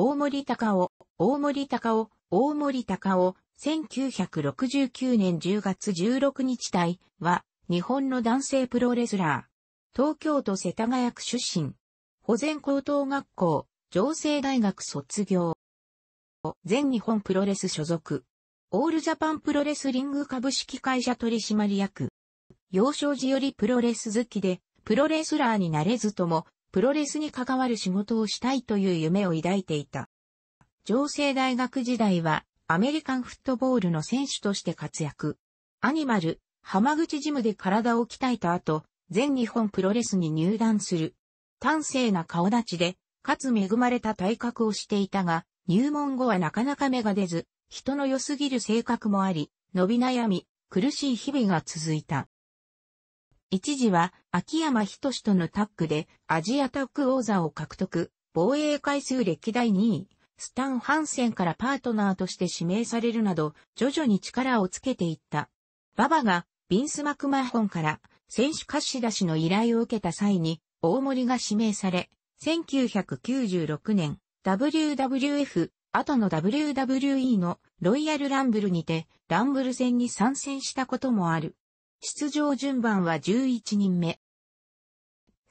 大森隆夫、大森隆夫、大森隆夫、1969年10月16日隊は、日本の男性プロレスラー。東京都世田谷区出身。保全高等学校、上西大学卒業。全日本プロレス所属。オールジャパンプロレスリング株式会社取締役。幼少時よりプロレス好きで、プロレスラーになれずとも、プロレスに関わる仕事をしたいという夢を抱いていた。上生大学時代はアメリカンフットボールの選手として活躍。アニマル、浜口ジムで体を鍛えた後、全日本プロレスに入団する。端正な顔立ちで、かつ恵まれた体格をしていたが、入門後はなかなか芽が出ず、人の良すぎる性格もあり、伸び悩み、苦しい日々が続いた。一時は秋山仁とのタッグでアジアタッグ王座を獲得、防衛回数歴代2位、スタン・ハンセンからパートナーとして指名されるなど、徐々に力をつけていった。ババが、ビンス・マクマホンから、選手貸し出しの依頼を受けた際に、大森が指名され、1996年、WWF、後の WWE のロイヤルランブルにて、ランブル戦に参戦したこともある。出場順番は11人目。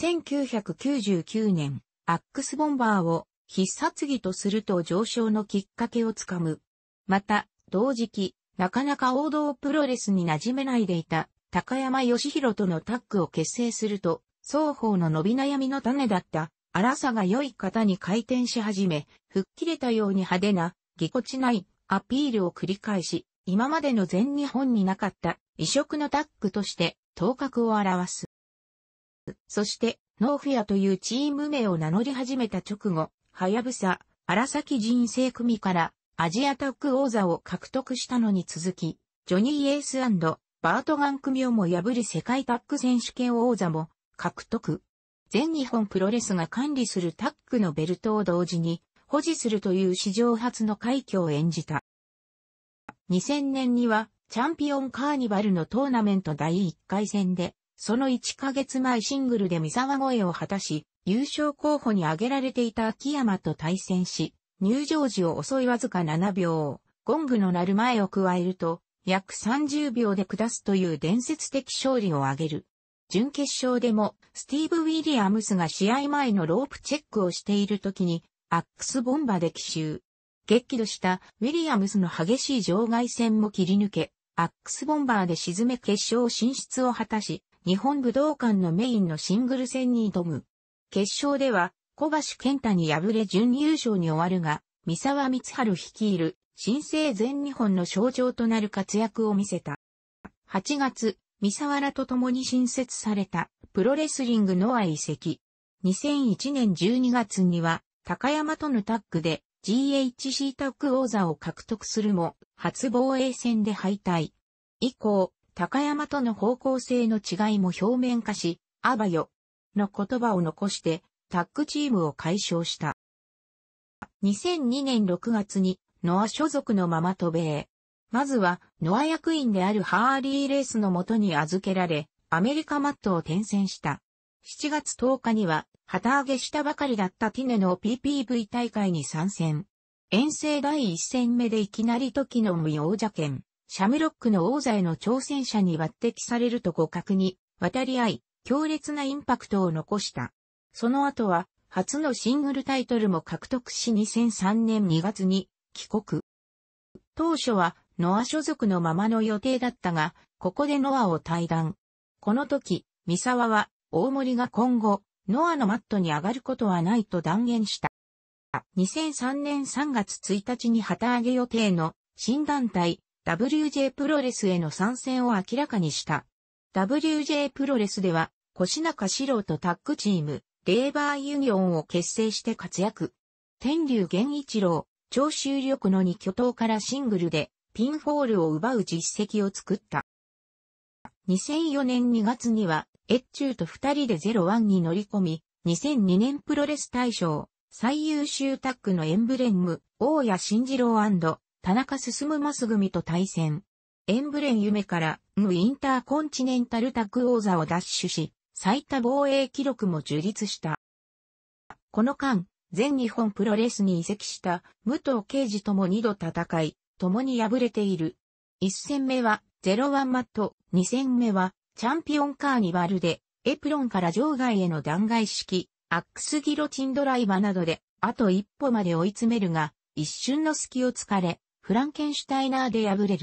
1999年、アックスボンバーを必殺技とすると上昇のきっかけをつかむ。また、同時期、なかなか王道プロレスに馴染めないでいた高山義弘とのタッグを結成すると、双方の伸び悩みの種だった荒さが良い方に回転し始め、吹っ切れたように派手な、ぎこちないアピールを繰り返し、今までの全日本になかった異色のタッグとして頭角を表す。そして、ノーフィアというチーム名を名乗り始めた直後、はやぶさ、荒崎人生組からアジアタッグ王座を獲得したのに続き、ジョニー・エースバートガン組をも破り世界タッグ選手権王座も獲得。全日本プロレスが管理するタッグのベルトを同時に保持するという史上初の快挙を演じた。2000年にはチャンピオンカーニバルのトーナメント第1回戦で、その1ヶ月前シングルで三沢越えを果たし、優勝候補に挙げられていた秋山と対戦し、入場時を遅いわずか7秒、ゴングの鳴る前を加えると、約30秒で下すという伝説的勝利を挙げる。準決勝でも、スティーブ・ウィリアムスが試合前のロープチェックをしている時に、アックスボンバで奇襲。激怒したウィリアムスの激しい場外戦も切り抜け、アックスボンバーで沈め決勝進出を果たし、日本武道館のメインのシングル戦に挑む。決勝では、小橋健太に敗れ準優勝に終わるが、三沢光春率いる新生全日本の象徴となる活躍を見せた。8月、三沢らと共に新設されたプロレスリングノア遺跡。2001年12月には高山とのタッグで GHC タッグ王座を獲得するも、初防衛戦で敗退。以降、高山との方向性の違いも表面化し、あばよ、の言葉を残して、タッグチームを解消した。2002年6月に、ノア所属のまま渡米。まずは、ノア役員であるハーリー・レースのもとに預けられ、アメリカマットを転戦した。7月10日には、旗揚げしたばかりだったティネの PPV 大会に参戦。遠征第1戦目でいきなり時の無用者権、シャムロックの王座への挑戦者に抜擢されると互角に渡り合い、強烈なインパクトを残した。その後は、初のシングルタイトルも獲得し2003年2月に帰国。当初は、ノア所属のままの予定だったが、ここでノアを退団。この時、ミサワは大森が今後、ノアのマットに上がることはないと断言した。2003年3月1日に旗揚げ予定の新団体 WJ プロレスへの参戦を明らかにした。WJ プロレスでは、腰中四郎とタッグチーム、レーバーユニオンを結成して活躍。天竜源一郎、長州力の2巨頭からシングルでピンフォールを奪う実績を作った。2004年2月には越中と二人で01に乗り込み、2002年プロレス大賞、最優秀タッグのエンブレム、大谷慎次郎田中進マス組と対戦。エンブレン夢から、ムインターコンチネンタルタッグ王座を奪取し、最多防衛記録も樹立した。この間、全日本プロレスに移籍した武藤敬司とも二度戦い、共に敗れている。一戦目は、01マット、二戦目は、チャンピオンカーニバルで、エプロンから場外への弾劾式、アックスギロチンドライバーなどで、あと一歩まで追い詰めるが、一瞬の隙を突かれ、フランケンシュタイナーで敗れる。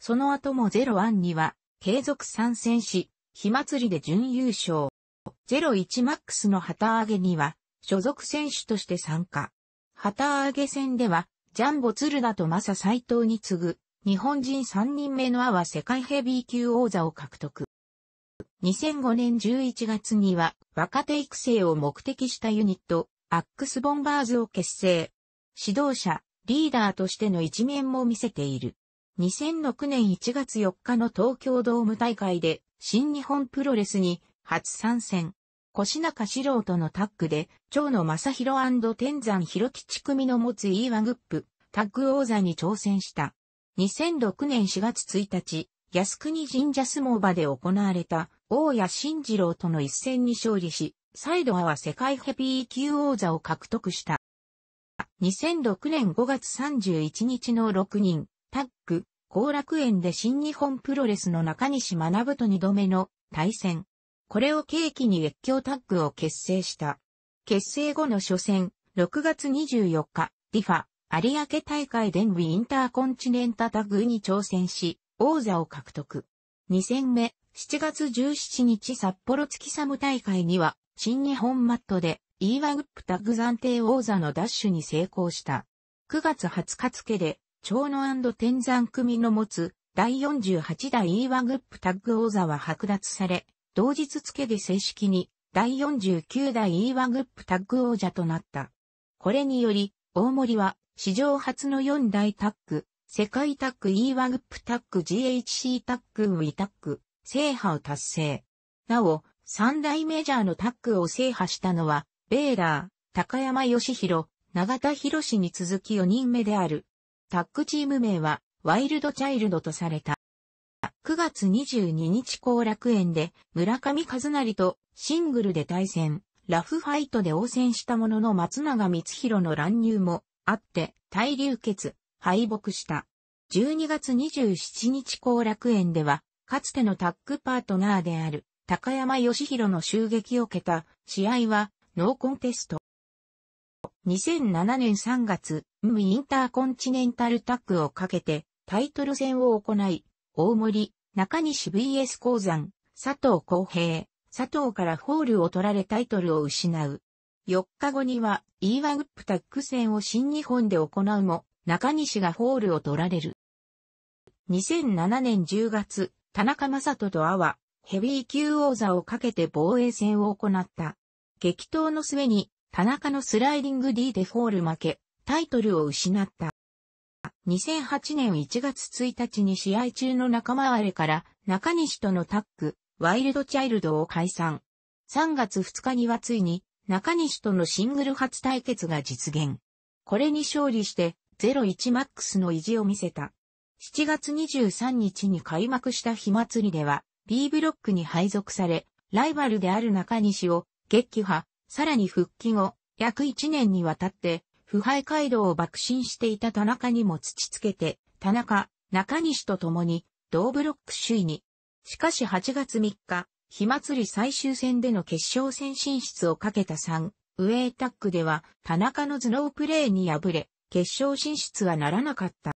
その後も01には、継続参戦し、火祭りで準優勝。01マックスの旗揚げには、所属選手として参加。旗揚げ戦では、ジャンボ鶴田とマサ斎藤に次ぐ、日本人3人目のアワ世界ヘビー級王座を獲得。2005年11月には若手育成を目的したユニット、アックスボンバーズを結成。指導者、リーダーとしての一面も見せている。2006年1月4日の東京ドーム大会で新日本プロレスに初参戦。越中四郎とのタッグで、長野正宏天山広吉組の持つ E1 グップ、タッグ王座に挑戦した。2006年4月1日、靖国神社相撲場で行われた、大谷慎次郎との一戦に勝利し、再度は世界ヘビー級王座を獲得した。2006年5月31日の6人、タッグ、後楽園で新日本プロレスの中西学と2度目の対戦。これを契機に越境タッグを結成した。結成後の初戦、6月24日、リファ、有明大会デンビインターコンチネンタタグに挑戦し、王座を獲得。2戦目、7月17日札幌月サム大会には、新日本マットで、イーワグップタグ暫定王座のダッシュに成功した。9月20日付で、長野天山組の持つ、第48代イーワグップタッグ王座は剥奪され、同日付で正式に、第49代イーワグップタッグ王者となった。これにより、大森は、史上初の4大タッグ、世界タッグ e 1グッ p タッグ GHC タッグウィタッグ、制覇を達成。なお、三大メジャーのタッグを制覇したのは、ベーラー、高山義弘、長田博士に続き4人目である。タッグチーム名は、ワイルドチャイルドとされた。9月22日後楽園で、村上和成とシングルで対戦、ラフファイトで応戦したものの松永光弘の乱入も、あって大流血、敗北した。12月27日後楽園では、かつてのタッグパートナーである高山義弘の襲撃を受けた試合はノーコンテスト。2007年3月、ムインターコンチネンタルタッグをかけてタイトル戦を行い、大森、中西 VS 鉱山、佐藤浩平、佐藤からホールを取られタイトルを失う。4日後には、イーワグップタック戦を新日本で行うも、中西がホールを取られる。2007年10月、田中正人と阿波、ヘビー級王座をかけて防衛戦を行った。激闘の末に、田中のスライディング D でホール負け、タイトルを失った。2008年1月1日に試合中の仲間割れから中西とのタッグ、ワイルドチャイルドを解散。3月2日にはついに中西とのシングル初対決が実現。これに勝利して、01マックスの意地を見せた。7月23日に開幕した火祭りでは、B ブロックに配属され、ライバルである中西を撃破、さらに復帰後、約1年にわたって、腐敗街道を爆心していた田中にも突きつけて、田中、中西と共に、同ブロック首位に。しかし8月3日、火祭り最終戦での決勝戦進出をかけた3、ウェイタックでは田中の頭脳プレーに敗れ、決勝進出はならなかった。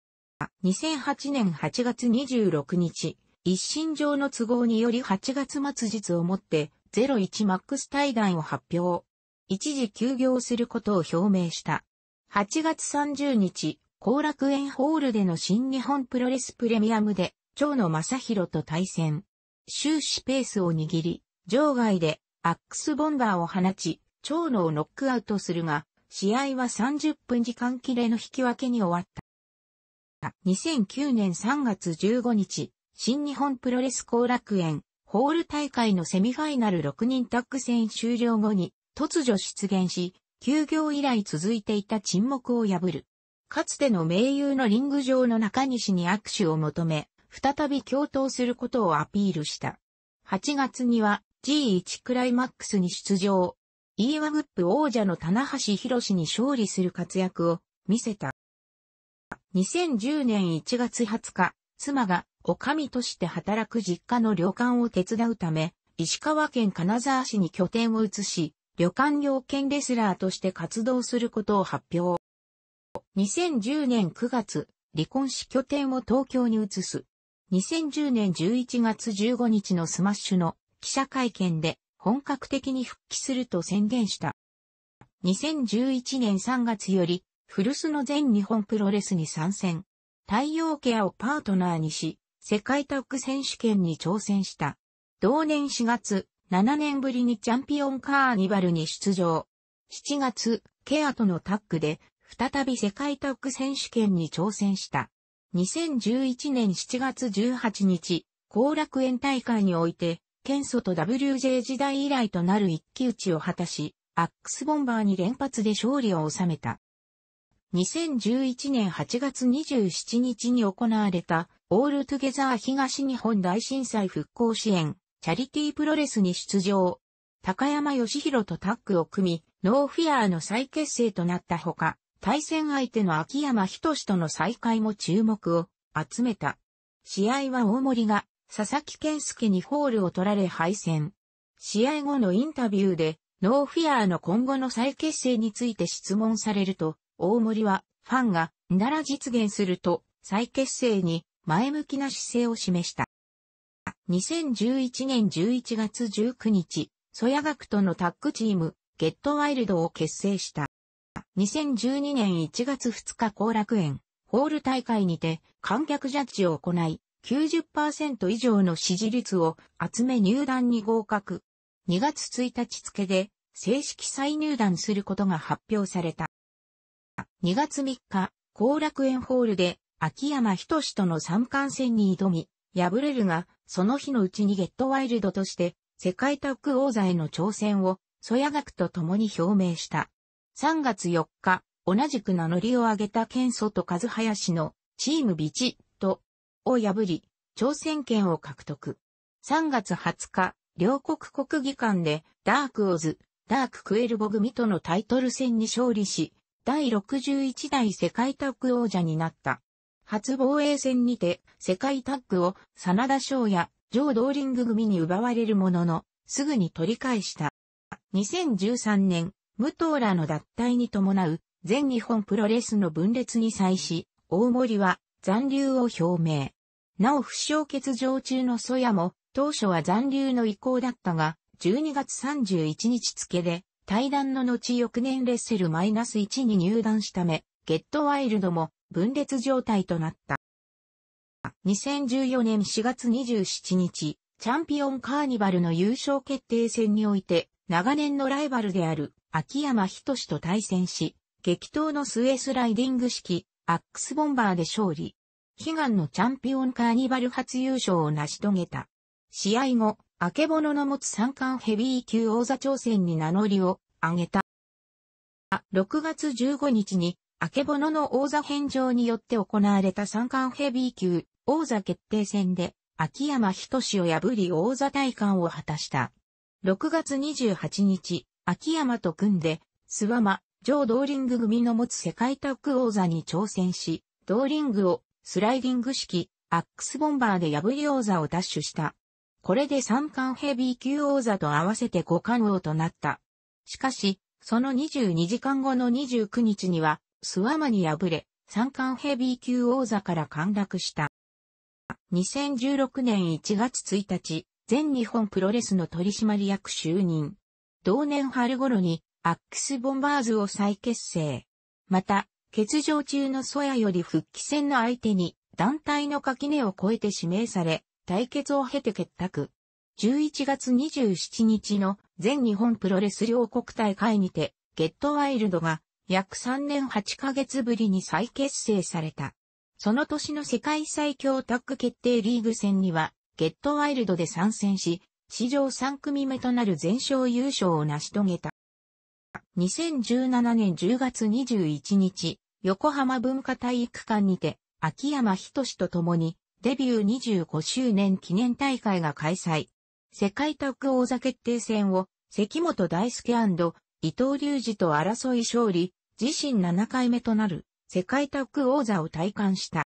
2008年8月26日、一身上の都合により8月末日をもって01マックス対談を発表。一時休業することを表明した。8月30日、後楽園ホールでの新日本プロレスプレミアムで、長野正宏と対戦。終始ペースを握り、場外でアックスボンバーを放ち、長野をノックアウトするが、試合は30分時間切れの引き分けに終わった。2009年3月15日、新日本プロレス後楽園、ホール大会のセミファイナル6人タッグ戦終了後に、突如出現し、休業以来続いていた沈黙を破る。かつての名優のリング上の中西に握手を求め、再び共闘することをアピールした。8月には G1 クライマックスに出場。イーワグップ王者の棚橋博に勝利する活躍を見せた。2010年1月20日、妻が女将として働く実家の旅館を手伝うため、石川県金沢市に拠点を移し、旅館業兼レスラーとして活動することを発表。2010年9月、離婚し拠点を東京に移す。2010年11月15日のスマッシュの記者会見で本格的に復帰すると宣言した。2011年3月より古巣の全日本プロレスに参戦。太陽ケアをパートナーにし、世界タッグ選手権に挑戦した。同年4月、7年ぶりにチャンピオンカーニバルに出場。7月、ケアとのタッグで、再び世界タッグ選手権に挑戦した。2011年7月18日、後楽園大会において、ケンソと WJ 時代以来となる一騎打ちを果たし、アックスボンバーに連発で勝利を収めた。2011年8月27日に行われた、オールトゥゲザー東日本大震災復興支援、チャリティープロレスに出場。高山義弘とタッグを組み、ノーフィアーの再結成となったほか、対戦相手の秋山仁との再会も注目を集めた。試合は大森が佐々木健介にホールを取られ敗戦。試合後のインタビューで、ノーフィアーの今後の再結成について質問されると、大森は、ファンが、なら実現すると、再結成に、前向きな姿勢を示した。2011年11月19日、ソヤ学とのタッグチーム、ゲットワイルドを結成した。2012年1月2日後楽園、ホール大会にて観客ジャッジを行い、90%以上の支持率を集め入団に合格。2月1日付で正式再入団することが発表された。2月3日、後楽園ホールで秋山ひとの三冠戦に挑み、敗れるが、その日のうちにゲットワイルドとして、世界タッグ王座への挑戦を、ソヤ学と共に表明した。3月4日、同じく名乗りを上げた県ハ和林のチームビチとを破り、挑戦権を獲得。3月20日、両国国技館でダークオズ、ダーククエルボ組とのタイトル戦に勝利し、第61代世界タッグ王者になった。初防衛戦にて世界タッグを真田翔やジョー・ドーリング組に奪われるものの、すぐに取り返した。2013年、武藤らの脱退に伴う全日本プロレスの分裂に際し、大森は残留を表明。なお負傷欠場中のソヤも当初は残留の意向だったが、12月31日付で対談の後翌年レッセルマイナス -1 に入団しため、ゲットワイルドも分裂状態となった。2014年4月27日、チャンピオンカーニバルの優勝決定戦において、長年のライバルである秋山仁と対戦し、激闘の末スライディング式、アックスボンバーで勝利。悲願のチャンピオンカーニバル初優勝を成し遂げた。試合後、明けぼのの持つ三冠ヘビー級王座挑戦に名乗りを上げた。6月15日に、明けぼのの王座返上によって行われた三冠ヘビー級王座決定戦で、秋山仁を破り王座体感を果たした。6月28日、秋山と組んで、諏訪間、ー・ドーリング組の持つ世界タッグ王座に挑戦し、ドーリングをスライディング式、アックスボンバーで破り王座を奪取した。これで三冠ヘビー級王座と合わせて五冠王となった。しかし、その22時間後の29日には、スワマに敗れ、三冠ヘビー級王座から陥落した。2016年1月1日、全日本プロレスの取締役就任。同年春頃にアックスボンバーズを再結成。また、欠場中のソヤより復帰戦の相手に団体の垣根を越えて指名され、対決を経て結託。11月27日の全日本プロレス両国大会にて、ゲットワイルドが約3年8ヶ月ぶりに再結成された。その年の世界最強タッグ決定リーグ戦には、ゲットワイルドで参戦し、史上3組目となる全勝優勝を成し遂げた。2017年10月21日、横浜文化体育館にて、秋山仁と共に、デビュー25周年記念大会が開催。世界タック王座決定戦を、関本大輔伊藤隆二と争い勝利、自身7回目となる、世界タック王座を体感した。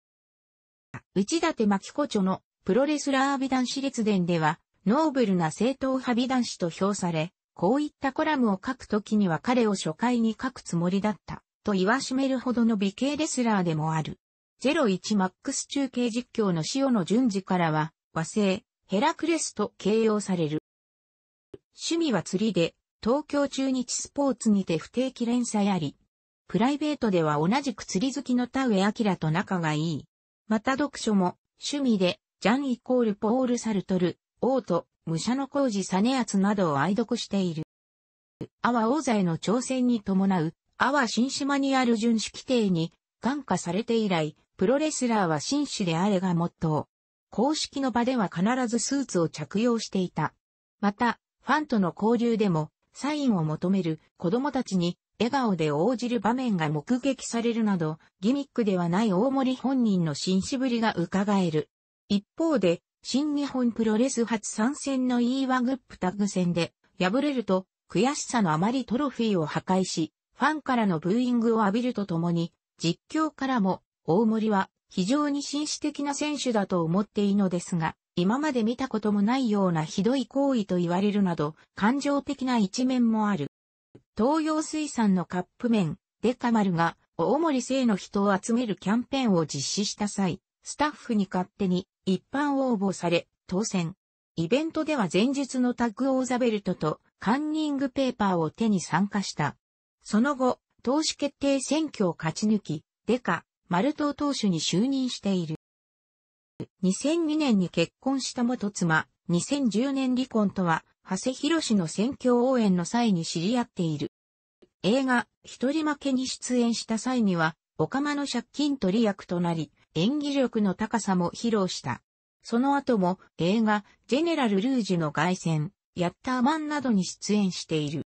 内立巻子著のプロレスラー美男子列伝では、ノーブルな正統派美男子と評され、こういったコラムを書くときには彼を初回に書くつもりだった、と言わしめるほどの美形レスラーでもある。01マックス中継実況の塩野淳二からは、和製、ヘラクレスと形容される。趣味は釣りで、東京中日スポーツにて不定期連載あり、プライベートでは同じく釣り好きの田上明と仲がいい。また読書も、趣味で、ジャンイコールポール・サルトル、王と武者の工事実厚などを愛読している。阿波王座への挑戦に伴う、阿波新島にある巡視規定に、感化されて以来、プロレスラーは紳士であれがモットー。公式の場では必ずスーツを着用していた。また、ファンとの交流でも、サインを求める子供たちに笑顔で応じる場面が目撃されるなど、ギミックではない大森本人の紳士ぶりが伺える。一方で、新日本プロレス初参戦のイーワグップタグ戦で、敗れると、悔しさのあまりトロフィーを破壊し、ファンからのブーイングを浴びるとともに、実況からも、大森は非常に紳士的な選手だと思っていいのですが、今まで見たこともないようなひどい行為と言われるなど、感情的な一面もある。東洋水産のカップ麺、デカ丸が、大森製の人を集めるキャンペーンを実施した際、スタッフに勝手に一般応募され、当選。イベントでは前日のタッグオーザベルトとカンニングペーパーを手に参加した。その後、投資決定選挙を勝ち抜き、デカ、マルト投手に就任している。2002年に結婚した元妻、2010年離婚とは、長谷博士の選挙応援の際に知り合っている。映画、一人負けに出演した際には、オカマの借金取り役となり、演技力の高さも披露した。その後も映画、ジェネラル・ルージュの外旋、ヤッターマンなどに出演している。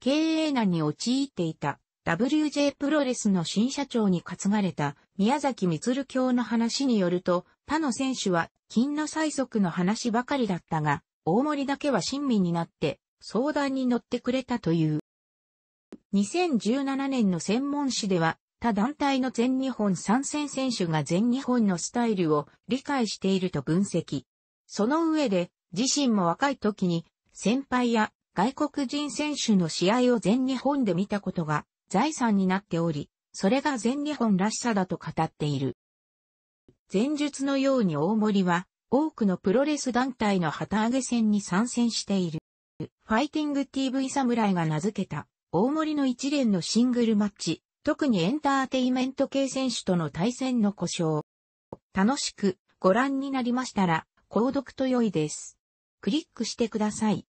経営難に陥っていた WJ プロレスの新社長に担がれた宮崎光教の話によると、他の選手は金の最速の話ばかりだったが、大森だけは親身になって相談に乗ってくれたという。2017年の専門誌では他団体の全日本参戦選手が全日本のスタイルを理解していると分析。その上で、自身も若い時に、先輩や外国人選手の試合を全日本で見たことが財産になっており、それが全日本らしさだと語っている。前述のように大森は、多くのプロレス団体の旗揚げ戦に参戦している。ファイティング TV 侍が名付けた、大森の一連のシングルマッチ、特にエンターテイメント系選手との対戦の故障。楽しくご覧になりましたら、購読と良いです。クリックしてください。